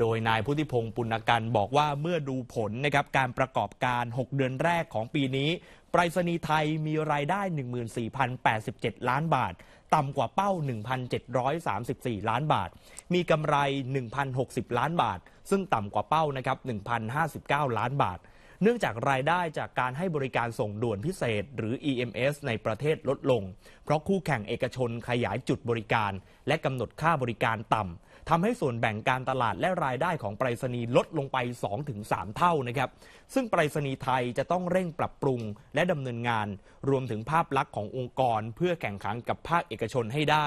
โดยนายพุทธิพงศ์ปุณกันบอกว่าเมื่อดูผลนะครับการประกอบการ 6 เดือนแรกของปีนี้ไปรษณีย์ไทยมีรายได้ 14,087 ล้านบาท ต่ำกว่าเป้า 1,734 ล้านบาท มีกำไร 1,060 ล้านบาท ซึ่งต่ำกว่าเป้านะครับ1,059 ล้านบาทเนื่องจากรายได้จากการให้บริการส่งด่วนพิเศษหรือ EMS ในประเทศลดลง เพราะคู่แข่งเอกชนขยายจุดบริการและกำหนดค่าบริการต่ำทำให้ส่วนแบ่งการตลาดและรายได้ของไปรษณีย์ลดลงไป 2-3 เท่านะครับซึ่งไปรษณีย์ไทยจะต้องเร่งปรับปรุงและดำเนินงาน รวมถึงภาพลักษณ์ขององค์กรเพื่อแข่งขันกับภาคเอกชนให้ได้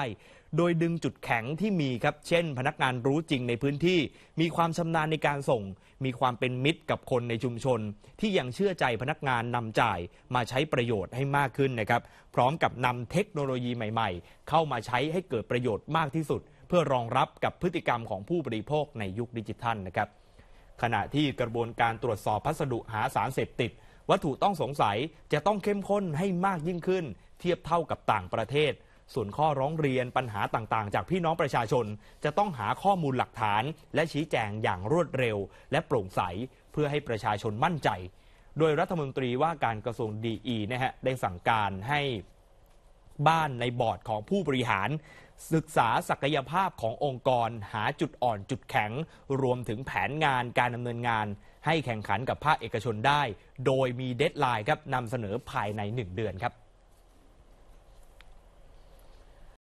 โดยดึงจุดแข็งที่มี ครับ เช่นพนักงานรู้จริงในพื้นที่ มีความชำนาญในการส่ง มีความเป็นมิตรกับคนในชุมชน ที่ยังเชื่อใจพนักงานนำจ่ายมาใช้ประโยชน์ให้มากขึ้นนะครับ พร้อมกับนำเทคโนโลยีใหม่ๆ เข้ามาใช้ให้เกิดประโยชน์มากที่สุด เพื่อรองรับกับพฤติกรรมของผู้บริโภคในยุคดิจิทัลนะครับขณะที่กระบวนการตรวจสอบพัสดุหาสารเสพติด วัตถุต้องสงสัยจะต้องเข้มข้นให้มากยิ่งขึ้น เทียบเท่ากับต่างประเทศส่วนข้อร้องเรียนปัญหาต่างๆ จากพี่น้องประชาชน จะต้องหาข้อมูลหลักฐานและชี้แจงอย่างรวดเร็ว และโปร่งใสเพื่อให้ประชาชนมั่นใจ โดยรัฐมนตรีว่าการกระทรวงดีอีนะฮะได้สั่งการให้ บ้านในบอร์ดของผู้บริหาร ศึกษาศักยภาพขององค์กรหาจุดอ่อนจุดแข็ง รวมถึงแผนงานการดำเนินงาน ให้แข่งขันกับภาคเอกชนได้ โดยมีเดทไลน์ครับนำเสนอภายใน 1 เดือนครับ